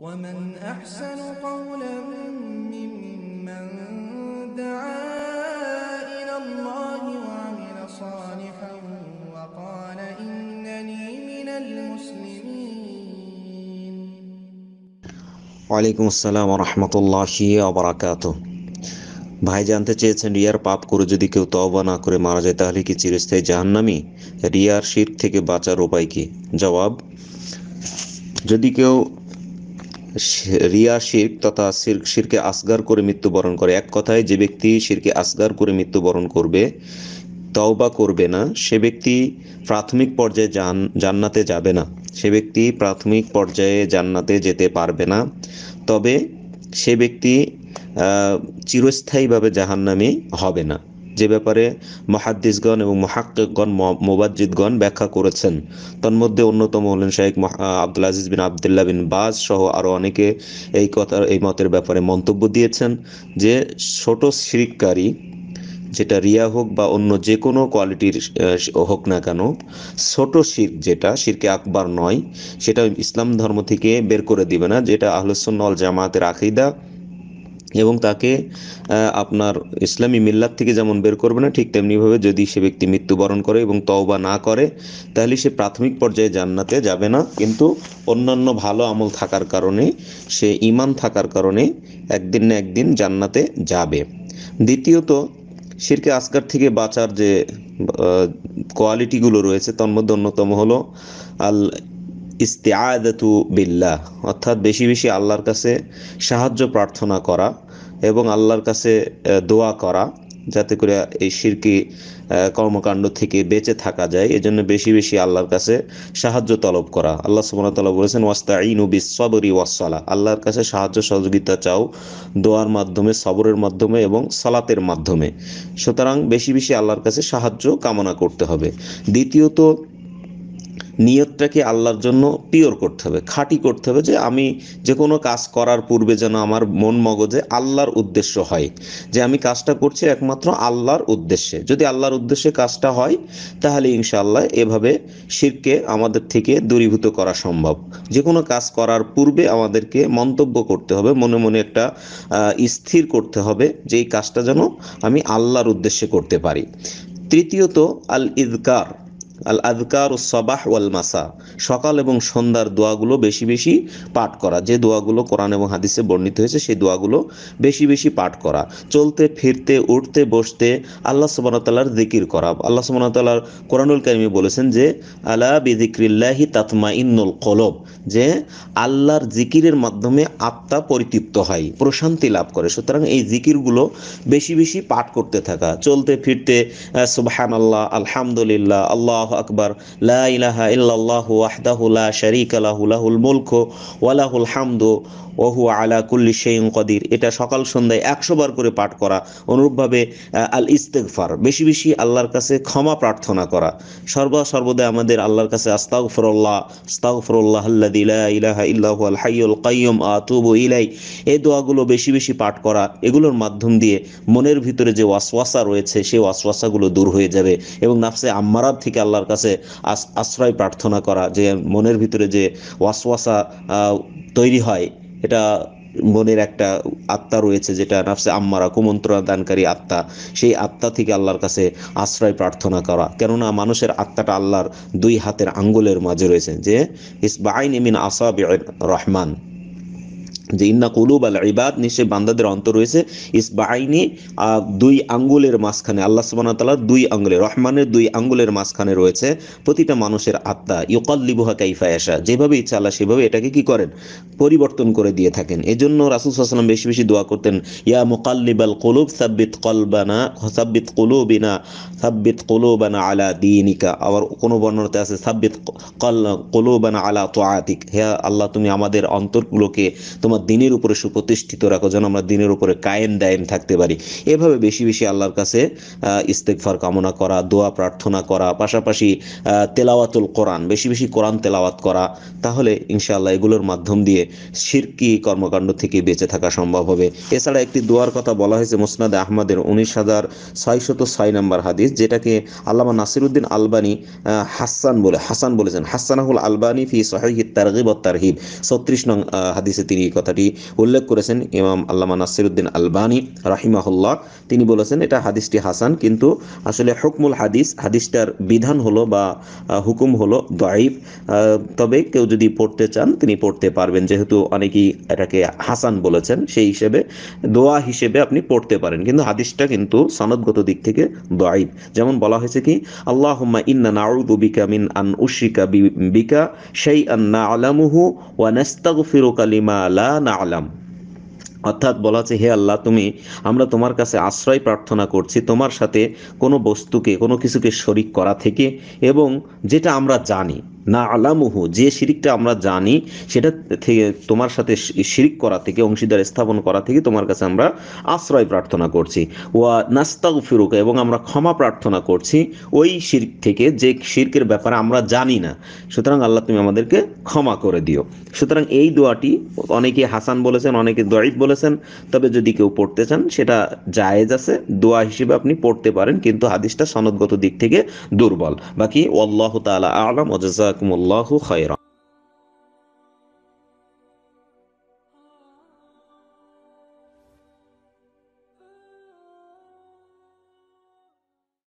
ومن أحسن قولا ممن دعا إلى الله وعمل صالحا وقال إنني من المسلمين ওয়ালাইকুম আসসালাম রহমতুল্লাহ অবরাকাত ভাই জানতে চেয়েছেন রিয়ার পাপ করে যদি কেউ তবা না করে মারা যায় তাহলে কি চিরস্থায়ী জাহান্নামি রিয়ার শির থেকে বাঁচার উপায় কি জবাব যদি কেউ রিয়া শির্ক তথা শিরকে আসগার করে মৃত্যুবরণ করে এক কথায় যে ব্যক্তি শিরকে আসগার করে মৃত্যুবরণ করবে তওবা করবে না সে ব্যক্তি প্রাথমিক পর্যায়ে জান জান্নাতে যাবে না সে ব্যক্তি প্রাথমিক পর্যায়ে জান্নাতে যেতে পারবে না তবে সে ব্যক্তি চিরস্থায়ীভাবে জাহান্নামি হবে না যে ব্যাপারে মহাদ্দিসগণ এবং মহাক্কগণ মোবাজ্জিদগণ ব্যাখ্যা করেছেন তন্মধ্যে অন্যতম হলেন শেখ আব্দুল আজিজ বিন আবদুল্লা বিন বাজ সহ আরও অনেকে এই কথার এই মতের ব্যাপারে মন্তব্য দিয়েছেন যে ছোট শিরিককারী যেটা রিয়া হোক বা অন্য যে কোনো কোয়ালিটির হোক না কেন ছোট শির যেটা শিরকে আকবার নয় সেটা ইসলাম ধর্ম থেকে বের করে দিবে না যেটা আহলসন্নল জামাতের আকিদা এবং তাকে আপনার ইসলামী মিল্লাত থেকে যেমন বের করবে না ঠিক তেমনিভাবে যদি সে ব্যক্তি মৃত্যুবরণ করে এবং তওবা না করে তাহলে সে প্রাথমিক পর্যায়ে জান্নাতে যাবে না কিন্তু অন্যান্য ভালো আমল থাকার কারণে সে ইমান থাকার কারণে একদিন না একদিন জান্নাতে যাবে দ্বিতীয়ত শিরকে আসকার থেকে বাঁচার যে কোয়ালিটিগুলো রয়েছে তন্মধ্যে অন্যতম হলো আল ইস্তেআদাতু বিল্লাহ অর্থাৎ বেশি বেশি আল্লাহর কাছে সাহায্য প্রার্থনা করা এবং আল্লাহর কাছে দোয়া করা যাতে করে এই শিরকি কর্মকাণ্ড থেকে বেঁচে থাকা যায় এজন্য বেশি বেশি আল্লাহর কাছে সাহায্য তলব করা আল্লাহ সুমন তালা বলেছেন বি সবরি ওয়াসলা আল্লাহর কাছে সাহায্য সহযোগিতা চাও দোয়ার মাধ্যমে সবরের মাধ্যমে এবং সালাতের মাধ্যমে সুতরাং বেশি বেশি আল্লাহর কাছে সাহায্য কামনা করতে হবে দ্বিতীয়ত নিয়তটাকে আল্লাহর জন্য পিওর করতে হবে খাঁটি করতে হবে যে আমি যে কোনো কাজ করার পূর্বে যেন আমার মন মগজে আল্লাহর উদ্দেশ্য হয় যে আমি কাজটা করছি একমাত্র আল্লাহর উদ্দেশ্যে যদি আল্লাহর উদ্দেশ্যে কাজটা হয় তাহলে ইনশাআল্লাহ এভাবে শিরকে আমাদের থেকে দূরীভূত করা সম্ভব যে কোনো কাজ করার পূর্বে আমাদেরকে মন্তব্য করতে হবে মনে মনে একটা স্থির করতে হবে যে এই কাজটা যেন আমি আল্লাহর উদ্দেশ্যে করতে পারি তৃতীয়ত আল ইদকার আল আদকার ও সবাহ ওয়াল মাসা সকাল এবং সন্ধ্যার দোয়াগুলো বেশি বেশি পাঠ করা যে দোয়াগুলো কোরআন এবং হাদিসে বর্ণিত হয়েছে সেই দোয়াগুলো বেশি বেশি পাঠ করা চলতে ফিরতে উঠতে বসতে আল্লাহ সুবাহতাল্লার জিকির করা আল্লাহ সুবাহতাল্লার কোরআনুল কারিমি বলেছেন যে আলা বিদিক্রিল্লাহি তাতমা ইন্নুল কলব যে আল্লাহর জিকিরের মাধ্যমে আত্মা পরিতৃপ্ত হয় প্রশান্তি লাভ করে সুতরাং এই জিকিরগুলো বেশি বেশি পাঠ করতে থাকা চলতে ফিরতে সুবাহান আল্লাহ আলহামদুলিল্লাহ আল্লাহ আকবর লাহা ইহু আহদাহুল্লা শরিক আলাহুল মুলক ওয়ালাহুল হামদু ওহু আলা কুল্লি শেয়ং কদির এটা সকাল সন্ধ্যায় একশো বার করে পাঠ করা অনুরূপভাবে আল ইস্তেকফার বেশি বেশি আল্লাহর কাছে ক্ষমা প্রার্থনা করা সর্ব সর্বদা আমাদের আল্লাহর কাছে আস্তাগফরুল্লাহ আস্তাগফরুল্লাহ আল্লাদি লা ইলাহা ইল্লাহু আল হাইয়ুল কাইয়ুম আতুবু ইলাই এই দোয়াগুলো বেশি বেশি পাঠ করা এগুলোর মাধ্যম দিয়ে মনের ভিতরে যে ওয়াসওয়াসা রয়েছে সেই ওয়াসওয়াসাগুলো দূর হয়ে যাবে এবং নাফসে আম্মারার থেকে আল্লাহ আল্লাহর কাছে আশ্রয় প্রার্থনা করা যে মনের ভিতরে যে ওয়াসওয়াসা তৈরি হয় এটা মনের একটা আত্মা রয়েছে যেটা নাফসে আম্মারা কুমন্ত্রণা দানকারী আত্মা সেই আত্মা থেকে আল্লাহর কাছে আশ্রয় প্রার্থনা করা কেননা মানুষের আত্মাটা আল্লাহর দুই হাতের আঙ্গুলের মাঝে রয়েছে যে ইস বাইন ইমিন আসাব রহমান যে ইন্না কুলুব আল ইবাদ নিশ্চয় বান্দাদের অন্তর রয়েছে ইসবাইনি দুই আঙ্গুলের মাঝখানে আল্লাহ সুবাহ তালার দুই আঙ্গুলে রহমানের দুই আঙ্গুলের মাঝখানে রয়েছে প্রতিটা মানুষের আত্মা লিবুহা কাইফা আসা যেভাবে ইচ্ছা আল্লাহ সেভাবে এটাকে কি করেন পরিবর্তন করে দিয়ে থাকেন এই জন্য রাসুল সাল্লাম বেশি বেশি দোয়া করতেন ইয়া মুকাল্লিব আল কলুব সাব্বিত কলবানা সাব্বিত কলুবিনা সাব্বিত কলুবানা আলা দিনিকা আবার কোনো বর্ণনাতে আছে সাব্বিত কল কলুবানা আলা তো আতিক হ্যাঁ আল্লাহ তুমি আমাদের অন্তরগুলোকে তোমার দিনের উপরে সুপ্রতিষ্ঠিত রাখো যেন আমরা দিনের উপরে কায়েম দায়েম থাকতে পারি এভাবে বেশি বেশি আল্লাহর কাছে ইস্তেকফার কামনা করা দোয়া প্রার্থনা করা পাশাপাশি তেলাওয়াতুল কোরআন বেশি বেশি কোরআন তেলাওয়াত করা তাহলে ইনশাআল্লাহ এগুলোর মাধ্যম দিয়ে শিরকি কর্মকাণ্ড থেকে বেঁচে থাকা সম্ভব হবে এছাড়া একটি দোয়ার কথা বলা হয়েছে মোসনাদ আহমদের উনিশ হাজার ছয়শত ছয় নম্বর হাদিস যেটাকে আল্লামা নাসিরুদ্দিন আলবানী হাসান বলে হাসান বলেছেন হাসানাহুল আলবানী ফি সহিদ তারগিব তারহিব ছত্রিশ নং হাদিসে তিনি কথা কথাটি উল্লেখ করেছেন ইমাম আল্লামা নাসিরুদ্দিন আলবানী রাহিমাহুল্লাহ তিনি বলেছেন এটা হাদিসটি হাসান কিন্তু আসলে হুকমুল হাদিস হাদিসটার বিধান হলো বা হুকুম হলো দয়ীফ তবে কেউ যদি পড়তে চান তিনি পড়তে পারবেন যেহেতু অনেকেই এটাকে হাসান বলেছেন সেই হিসেবে দোয়া হিসেবে আপনি পড়তে পারেন কিন্তু হাদিসটা কিন্তু সনদগত দিক থেকে দয়ীফ যেমন বলা হয়েছে কি আল্লাহ ইন্না নাউদু বিকা মিন আন উশিকা বিকা সেই আন আলামুহু ওয়া নাস্তাগফিরুকা লিমা লা না আলাম অর্থাৎ বলা হচ্ছে হে আল্লাহ তুমি আমরা তোমার কাছে আশ্রয় প্রার্থনা করছি তোমার সাথে কোনো বস্তুকে কোনো কিছুকে শরিক করা থেকে এবং যেটা আমরা জানি না আলামুহু যে শিরিকটা আমরা জানি সেটা থেকে তোমার সাথে শিরিক করা থেকে অংশীদার স্থাপন করা থেকে তোমার কাছে আমরা আশ্রয় প্রার্থনা করছি ওয়া নাস্তা ফিরুক এবং আমরা ক্ষমা প্রার্থনা করছি ওই শির্ক থেকে যে শির্কের ব্যাপারে আমরা জানি না সুতরাং আল্লাহ তুমি আমাদেরকে ক্ষমা করে দিও সুতরাং এই দোয়াটি অনেকে হাসান বলেছেন অনেকে দয়ীব বলেছেন তবে যদি কেউ পড়তে চান সেটা জায়েজ আছে দোয়া হিসেবে আপনি পড়তে পারেন কিন্তু হাদিসটা সনদগত দিক থেকে দুর্বল বাকি আল্লাহ তালা আলম ওজাক جزاكم الله خيرا